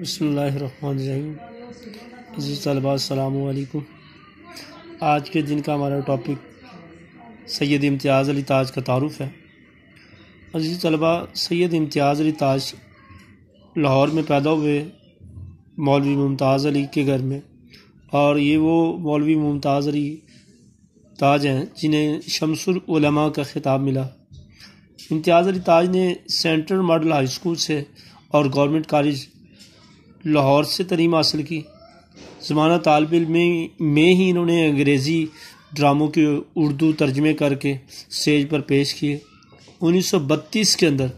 बसमीम जी आज के दिन का हमारा टॉपिक सैद इम्तियाज़ अली ताज का तारफ़ है अजीज़ तलबा सैद इम्तियाज़ अली ताज लाहौर में पैदा हुए मौलवी मुमताज़ अली के घर में और ये वो मौलवी मुमताज़ अली ताज हैं जिन्हें शमसुल का ख़िताब मिला इम्तियाज़ अली ताज ने सेंट्रल मॉडल हाई स्कूल से और गवर्नमेंट कॉलेज लाहौर से तलीम हासिल की ज़माना तालब में में ही इन्होंने अंग्रेज़ी ड्रामों के उर्दू तर्जमे करके स्टेज पर पेश किए 1932 के अंदर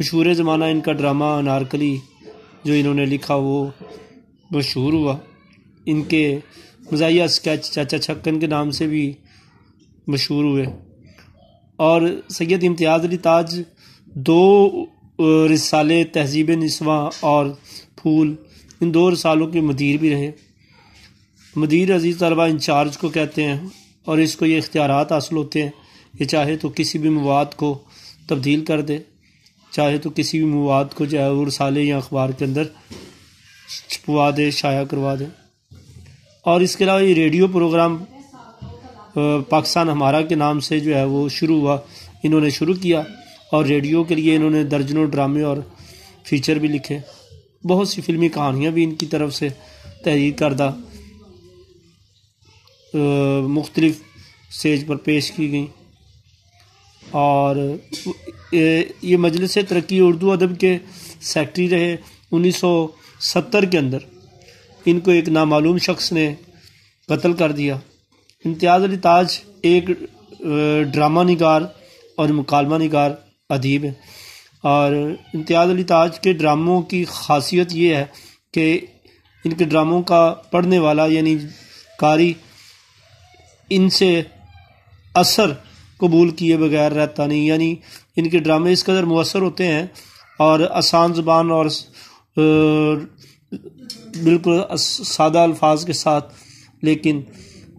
मशहूर ज़माना इनका ड्रामा अनारकली जो इन्होंने लिखा वो मशहूर हुआ इनके मजाया स्केच चाचा छक्कन के नाम से भी मशहूर हुए और सैयद इम्तियाज़ अली ताज दो रिसाले तहजीब नस्वा और फूल इन दो रसालों के मदीर भी रहे मदीर अजीज़ तलबा इंचार्ज को कहते हैं और इसको ये इख्तियारत हासिल होते हैं ये चाहे तो किसी भी मवाद को तब्दील कर दे चाहे तो किसी भी मवाद को जो है वो रसाले या अखबार के अंदर छुपवा दे शाया करवा दे और इसके अलावा ये रेडियो प्रोग्राम पाकिस्तान हमारा के नाम से जो है वो शुरू हुआ इन्होंने शुरू किया और रेडियो के लिए इन्होंने दर्जनों ड्रामे और फीचर भी लिखे बहुत सी फिल्मी कहानियाँ भी इनकी तरफ से तहरीर करदा मुख्तलिफ स्टेज पर पेश की गई और ये मजलिस तरक्की उर्दू अदब के सेक्रटरी रहे 1970 के अंदर इनको एक नामालूम शख्स ने कत्ल कर दिया इम्तियाज़ अली ताज एक ड्रामा निगार और मुकालमा निगार अदीब है और इम्तियाज़ अली ताज के ड्रामों की खासियत ये है कि इनके ड्रामों का पढ़ने वाला यानी कारी इनसे असर कबूल किए बगैर रहता नहीं यानी इनके ड्रामे इस कदर मवसर होते हैं और आसान ज़बान और बिल्कुल सादा अल्फाज के साथ लेकिन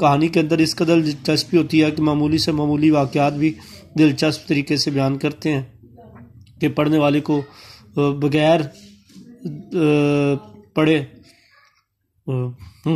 कहानी के अंदर इस कदर दिलचस्पी होती है कि मामूली से मामूली वाक़ात भी दिलचस्प तरीके से बयान करते हैं कि पढ़ने वाले को बगैर पढ़े हम्म।